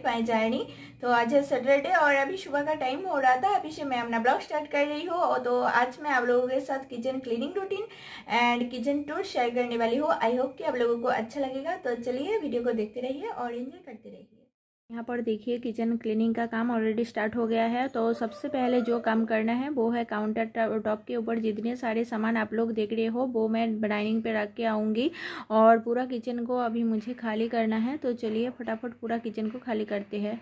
at my journey तो आज है सैटरडे और अभी सुबह का टाइम हो रहा था अभी से मैं अपना ब्लॉग स्टार्ट कर रही हूँ तो आज मैं आप लोगों के साथ kitchen cleaning routine and kitchen tour share करने वाली हूँ आई होप कि आप लोगों को अच्छा लगेगा तो चलिए वीडियो को देखते रहिए और इन्जॉय करते रहिए यहाँ पर देखिए किचन क्लीनिंग का काम ऑलरेडी स्टार्ट हो गया है तो सबसे पहले जो काम करना है वो है काउंटर टॉप के ऊपर जितने सारे सामान आप लोग देख रहे हो वो मैं डाइनिंग पे रख के आऊँगी और पूरा किचन को अभी मुझे खाली करना है तो चलिए फटाफट पूरा किचन को खाली करते हैं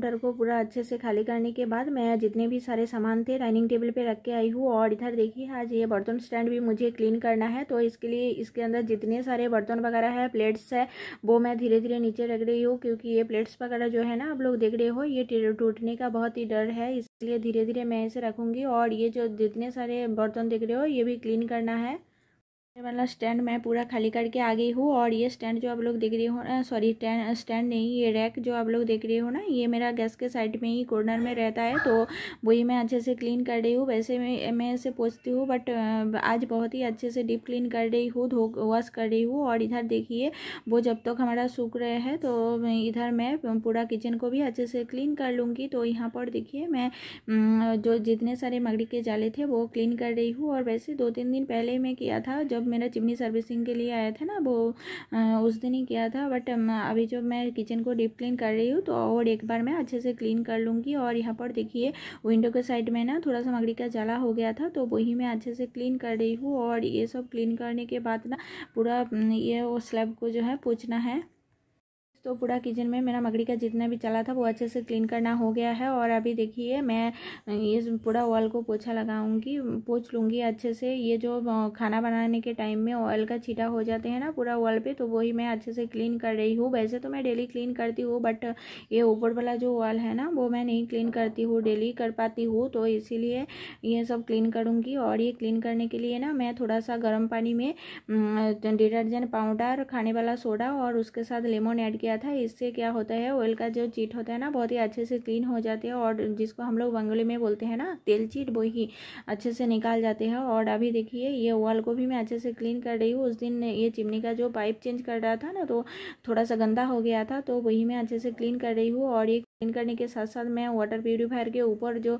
काउंटर को पूरा अच्छे से खाली करने के बाद मैं जितने भी सारे सामान थे डाइनिंग टेबल पे रख के आई हूँ और इधर देखिए आज ये बर्तन स्टैंड भी मुझे क्लीन करना है तो इसके लिए इसके अंदर जितने सारे बर्तन वगैरह है प्लेट्स है वो मैं धीरे धीरे नीचे रख रही हूँ क्योंकि ये प्लेट्स वगैरह जो है ना आप लोग देख रहे हो ये टूटने का बहुत ही डर है इसलिए धीरे धीरे मैं इसे रखूँगी और ये जो जितने सारे बर्तन देख रहे हो ये भी क्लीन करना है ये वाला स्टैंड मैं पूरा खाली करके आ गई हूँ और ये स्टैंड जो आप लोग देख रहे हो ना सॉरी स्टैंड नहीं ये रैक जो आप लोग देख रहे हो ना ये मेरा गैस के साइड में ही कॉर्नर में रहता है तो वही मैं अच्छे से क्लीन कर रही हूँ वैसे मैं मैं इसे पोछती हूँ बट आज बहुत ही अच्छे से डीप क्लीन कर रही हूँ धो वॉश कर रही हूँ और इधर देखिए वो जब तक हमारा सूख रहे हैं तो इधर मैं पूरा किचन को भी अच्छे से क्लीन कर लूँगी तो यहाँ पर देखिए मैं जो जितने सारे मगड़ी के जाले थे वो क्लीन कर रही हूँ और वैसे दो तीन दिन पहले मैं किया था जब मेरा चिमनी सर्विसिंग के लिए आया था ना वो उस दिन ही किया था बट अभी जो मैं किचन को डीप क्लीन कर रही हूँ तो और एक बार मैं अच्छे से क्लीन कर लूँगी और यहाँ पर देखिए विंडो के साइड में ना थोड़ा सा मकड़ी का जला हो गया था तो वही मैं अच्छे से क्लीन कर रही हूँ और ये सब क्लीन करने के बाद ना पूरा ये स्लैब को जो है पूछना है तो पूरा किचन में मेरा मकड़ी का जितना भी चला था वो अच्छे से क्लीन करना हो गया है और अभी देखिए मैं इस पूरा ऑयल को पोछा लगाऊंगी पोछ लूँगी अच्छे से ये जो खाना बनाने के टाइम में ऑयल का छीटा हो जाते हैं ना पूरा ऑयल पे तो वही मैं अच्छे से क्लीन कर रही हूँ वैसे तो मैं डेली क्लीन करती हूँ बट ये ऊपर वाला जो ऑयल है ना वो मैं नहीं क्लीन करती हूँ डेली कर पाती हूँ तो इसीलिए ये सब क्लीन करूँगी और ये क्लीन करने के लिए ना मैं थोड़ा सा गर्म पानी में डिटर्जेंट पाउडर खाने वाला सोडा और उसके साथ लेमन ऐड किया किया था इससे क्या होता है ऑयल का जो चीट होता है ना बहुत ही अच्छे से क्लीन हो जाते हैं और जिसको हम लोग बंगले में बोलते हैं ना तेल चीट वही अच्छे से निकाल जाते हैं और अभी देखिए ये वॉल को भी मैं अच्छे से क्लीन कर रही हूँ उस दिन ये चिमनी का जो पाइप चेंज कर रहा था ना तो थोड़ा सा गंदा हो गया था तो वही मैं अच्छे से क्लीन कर रही हूँ और एक क्लीन करने के साथ साथ मैं वाटर प्योरीफायर के ऊपर जो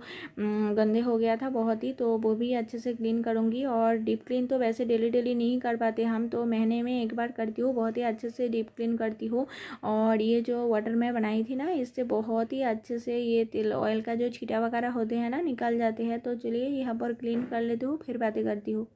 गंदे हो गया था बहुत ही तो वो भी अच्छे से क्लीन करूँगी और डीप क्लीन तो वैसे डेली डेली नहीं कर पाते हम तो महीने में एक बार करती हूँ बहुत ही अच्छे से डीप क्लीन करती हूँ और ये जो वाटर मैं बनाई थी ना इससे बहुत ही अच्छे से ये तेल ऑयल का जो छीटा वगैरह होते हैं ना निकल जाते हैं तो चलिए यहाँ पर क्लीन कर लेती हूँ फिर बातें करती हूँ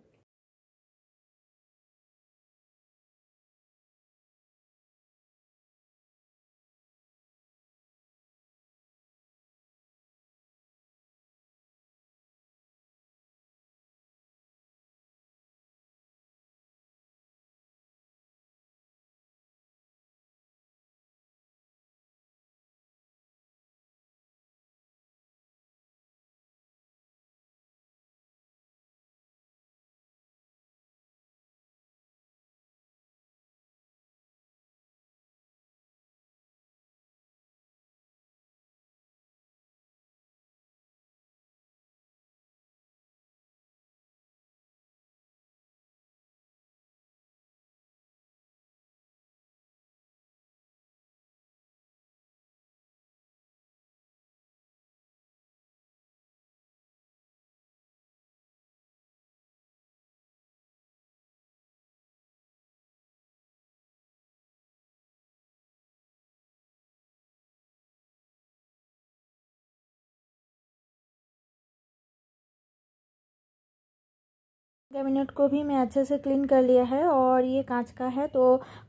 कैबिनेट को भी मैं अच्छे से क्लीन कर लिया है और ये कांच का है तो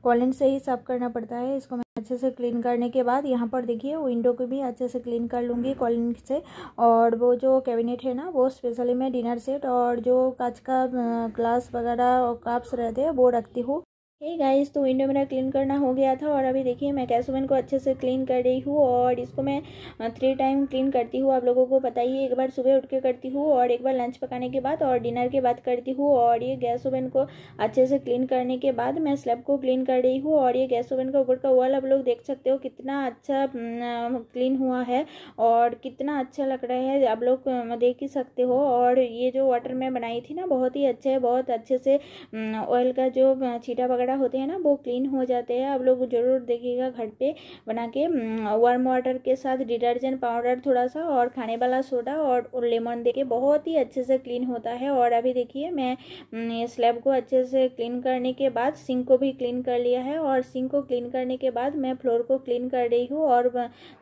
कॉलिन से ही साफ करना पड़ता है इसको मैं अच्छे से क्लीन करने के बाद यहाँ पर देखिए विंडो को भी अच्छे से क्लीन कर लूँगी कॉलिन से और वो जो कैबिनेट है ना वो स्पेशली मैं डिनर सेट और जो कांच का ग्लास वगैरह और कप्स रहते हैं वो रखती हूँ हे गाइस तो विंडो मेरा क्लीन करना हो गया था और अभी देखिए मैं कैसुमन को अच्छे से क्लीन कर रही हूँ और इसको मैं थ्री टाइम क्लीन करती हूँ आप लोगों को पता ही है एक बार सुबह उठ के करती हूँ और एक बार लंच पकाने के बाद और डिनर के बाद करती हूँ और ये गैस ओवन को अच्छे से क्लीन करने के बाद मैं स्लब को क्लीन कर रही हूँ और ये गैस ओवन का ऊपर का वॉल आप लोग देख सकते हो कितना अच्छा क्लीन हुआ है और कितना अच्छा लग रहा है आप लोग देख ही सकते हो और ये जो वाटर मैं बनाई थी ना बहुत ही अच्छा है बहुत अच्छे से ऑयल का जो छीटा वगैरह वगैरह होते हैं ना वो क्लीन हो जाते हैं आप लोग ज़रूर देखिएगा घर पे बना के वार्म वाटर के साथ डिटर्जेंट पाउडर थोड़ा सा और खाने वाला सोडा और लेमन दे बहुत ही अच्छे से क्लीन होता है और अभी देखिए मैं स्लैब को अच्छे से क्लीन करने के बाद सिंक को भी क्लीन कर लिया है और सिंक को क्लीन करने के बाद मैं फ्लोर को क्लीन कर रही हूँ और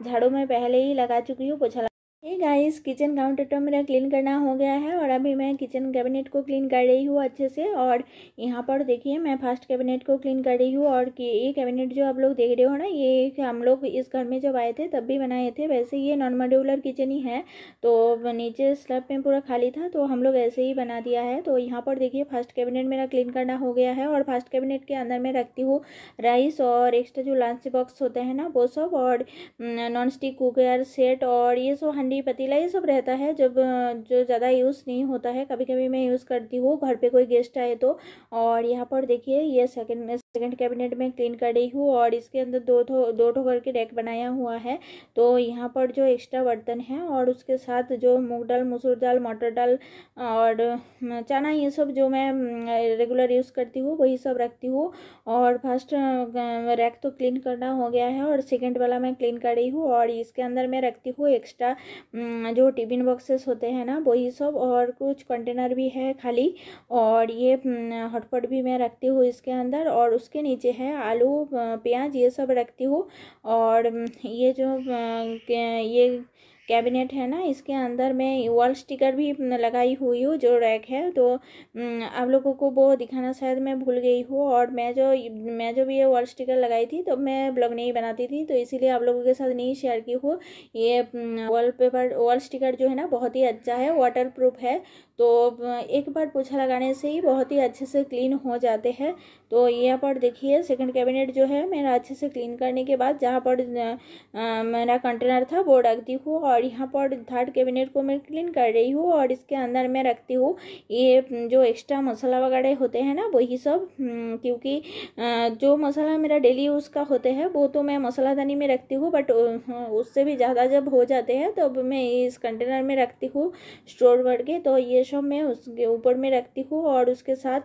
झाड़ू में पहले ही लगा चुकी हूँ पोछला ये गाइस किचन काउंटर टॉप मेरा क्लीन करना हो गया है और अभी मैं किचन कैबिनेट को क्लीन कर रही हूँ अच्छे से और यहाँ पर देखिए मैं फर्स्ट कैबिनेट को क्लीन कर रही हूँ और कि ये कैबिनेट जो आप लोग देख रहे हो ना ये हम लोग इस घर में जब आए थे तब भी बनाए थे वैसे ये नॉन मॉड्यूलर किचन ही है तो नीचे स्लब में पूरा खाली था तो हम लोग ऐसे ही बना दिया है तो यहाँ पर देखिए फर्स्ट कैबिनेट मेरा क्लीन करना हो गया है और फर्स्ट कैबिनेट के अंदर मैं रखती हूँ राइस और एक्स्ट्रा जो लंच बॉक्स होते हैं ना वो सब और नॉन स्टिक कुकर सेट और ये सब हांडी पतीला ये सब रहता है जब जो ज़्यादा यूज़ नहीं होता है कभी कभी मैं यूज़ करती हूँ घर पे कोई गेस्ट आए तो और यहाँ पर देखिए ये सेकंड सेकंड कैबिनेट में क्लीन कर रही हूँ और इसके अंदर दो ठो दो ठो करके रैक बनाया हुआ है तो यहाँ पर जो एक्स्ट्रा बर्तन है और उसके साथ जो मूँग दाल मसूर दाल मटर दाल और चना ये सब जो मैं रेगुलर यूज़ करती हूँ वही सब रखती हूँ और फर्स्ट रैक तो क्लीन करना हो गया है और सेकेंड वाला मैं क्लीन कर रही हूँ और इसके अंदर मैं रखती हूँ एक्स्ट्रा हम्म, जो टिफिन बॉक्सेस होते हैं ना वही सब और कुछ कंटेनर भी है खाली और ये हम्म, हटपट भी मैं रखती हूँ इसके अंदर और उसके नीचे है आलू प्याज ये सब रखती हूँ और हम्म, ये जो ये कैबिनेट है ना इसके अंदर मैं वॉल स्टिकर भी लगाई हुई हूँ जो रैक है तो आप लोगों को वो दिखाना शायद मैं भूल गई हूँ और मैं जो मैं जो भी ये वॉल स्टिकर लगाई थी तो मैं ब्लॉग नहीं बनाती थी तो इसीलिए आप लोगों के साथ नहीं शेयर की हूँ ये वॉल पेपर वॉल स्टिकर जो है ना बहुत ही अच्छा है वाटर प्रूफ है तो एक बार पोछा लगाने से ही बहुत ही अच्छे से क्लीन हो जाते हैं तो यहाँ पर देखिए सेकंड कैबिनेट जो है मेरा अच्छे से क्लीन करने के बाद जहाँ पर मेरा कंटेनर था वो रखती हूँ और यहाँ पर थर्ड कैबिनेट को मैं क्लीन कर रही हूँ और इसके अंदर मैं रखती हूँ ये जो एक्स्ट्रा मसाला वगैरह होते हैं ना वही सब क्योंकि जो मसाला मेरा डेली यूज़ का होते हैं वो तो मैं मसालादानी में रखती हूँ बट हाँ, उससे भी ज़्यादा जब हो जाते हैं तब तो मैं इस कंटेनर में रखती हूँ स्टोर करके तो ये रेशों में उसके ऊपर में रखती हूँ और उसके साथ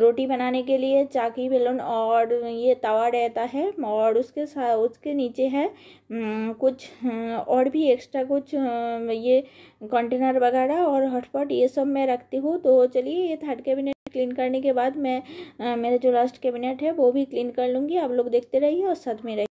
रोटी बनाने के लिए चाकी बेलन और ये तवा रहता है और उसके साथ उसके नीचे है कुछ और भी एक्स्ट्रा कुछ ये कंटेनर वगैरह और हॉटपॉट ये सब मैं रखती हूँ तो चलिए ये थर्ड कैबिनेट क्लीन करने के बाद मैं मेरा जो लास्ट कैबिनेट है वो भी क्लीन कर लूँगी आप लोग देखते रहिए और साथ में रहिए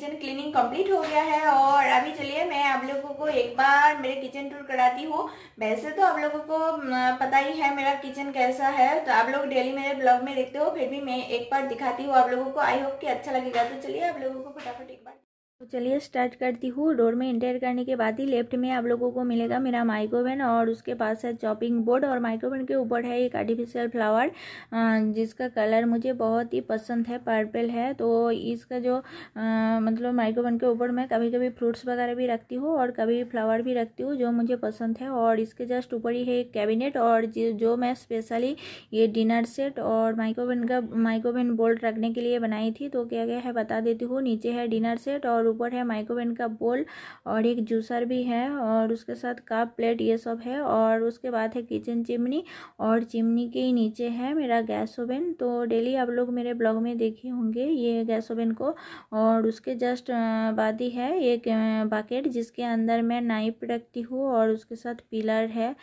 किचन क्लीनिंग कंप्लीट हो गया है और अभी चलिए मैं आप लोगों को एक बार मेरे किचन टूर कराती हूँ वैसे तो आप लोगों को पता ही है मेरा किचन कैसा है तो आप लोग डेली मेरे ब्लॉग में देखते हो फिर भी मैं एक बार दिखाती हूँ आप लोगों को आई होप कि अच्छा लगेगा तो चलिए आप लोगों को फटाफट एक बार तो चलिए स्टार्ट करती हूँ डोर में इंटर करने के बाद ही लेफ्ट में आप लोगों को मिलेगा मेरा माइक्रोवेन और उसके पास है चॉपिंग बोर्ड और माइक्रोवेन के ऊपर है एक आर्टिफिशियल फ्लावर जिसका कलर मुझे बहुत ही पसंद है पर्पल है तो इसका जो आ, मतलब माइक्रोवेन के ऊपर मैं कभी कभी फ्रूट्स वगैरह भी रखती हूँ और कभी फ्लावर भी रखती हूँ जो मुझे पसंद है और इसके जस्ट ऊपर ही है एक कैबिनेट और जो मैं स्पेशली ये डिनर सेट और माइक्रोवेन का माइक्रोवेन बोल्ट रखने के लिए बनाई थी तो क्या क्या है बता देती हूँ नीचे है डिनर सेट और ऊपर है माइक्रोवेन का बोल और एक जूसर भी है और उसके साथ कप प्लेट ये सब है और उसके बाद है किचन चिमनी और चिमनी के ही नीचे है मेरा गैस ओवन तो डेली आप लोग मेरे ब्लॉग में देखे होंगे ये गैस ओवन को और उसके जस्ट बाद ही है एक बाकेट जिसके अंदर मैं नाइफ रखती हूँ और उसके साथ पिलर है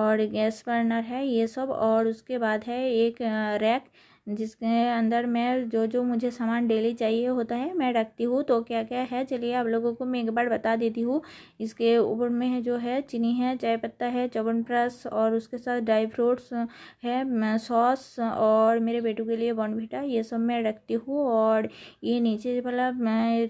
और गैस बर्नर है ये सब और उसके बाद है एक रैक जिसके अंदर मैं जो जो मुझे सामान डेली चाहिए होता है मैं रखती हूँ तो क्या क्या है चलिए आप लोगों को मैं एक बार बता देती हूँ इसके ऊपर में जो है चीनी है चाय पत्ता है प्रस और उसके साथ ड्राई फ्रूट्स है सॉस और मेरे बेटू के लिए बॉनभीटा ये सब मैं रखती हूँ और ये नीचे वाला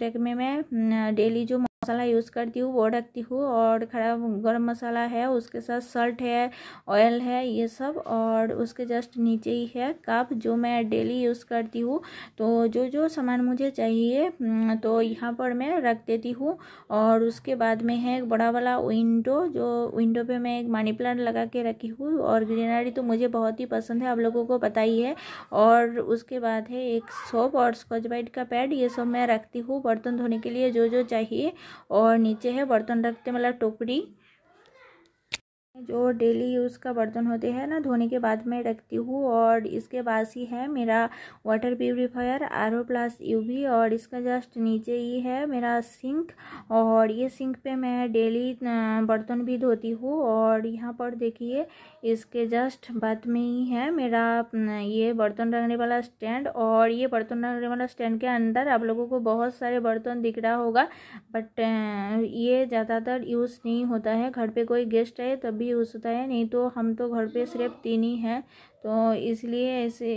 रख में मैं डेली जो मसाला यूज़ करती हूँ वो रखती हूँ और खड़ा गरम मसाला है उसके साथ सल्ट है ऑयल है ये सब और उसके जस्ट नीचे ही है कप जो मैं डेली यूज़ करती हूँ तो जो जो सामान मुझे चाहिए हम्म, तो यहाँ पर मैं रख देती हूँ और उसके बाद में है एक बड़ा वाला विंडो जो विंडो पे मैं एक मनी प्लांट लगा के रखी हूँ और ग्रीनरी तो मुझे बहुत ही पसंद है आप लोगों को पता ही है और उसके बाद है एक सोप और स्कॉच बाइट का पैड ये सब मैं रखती हूँ बर्तन धोने के लिए जो जो चाहिए और नीचे है बर्तन रखते मतलब टोकरी जो डेली यूज़ का बर्तन होते हैं ना धोने के बाद मैं रखती हूँ और इसके पास ही है मेरा water purifier R O plus U भी और इसका जस्ट नीचे ही है मेरा सिंक और ये सिंक पे मैं डेली बर्तन भी धोती हूँ और यहाँ पर देखिए इसके जस्ट बाद में ही है मेरा ये बर्तन रखने वाला स्टैंड और ये बर्तन रखने वाला स्टैंड के अंदर आप लोगों को बहुत सारे बर्तन दिख रहा होगा बट ये ज़्यादातर यूज़ नहीं होता है घर पर कोई गेस्ट आए तभी यूज़ होता है नहीं तो हम तो घर पे सिर्फ तीन ही हैं तो इसलिए ऐसे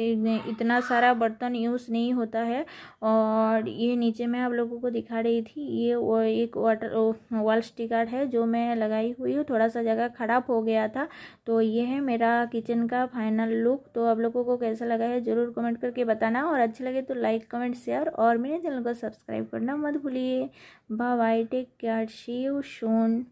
इतना सारा बर्तन यूज़ नहीं होता है और ये नीचे मैं आप लोगों को दिखा रही थी ये एक वाटर वॉल स्टिकर है जो मैं लगाई हुई हूँ थोड़ा सा जगह ख़राब हो गया था तो ये है मेरा किचन का फाइनल लुक तो आप लोगों को कैसा लगा है ज़रूर कमेंट करके बताना और अच्छे लगे तो लाइक कमेंट शेयर और मेरे चैनल को सब्सक्राइब करना मत भूलिए bye bye take care see you शून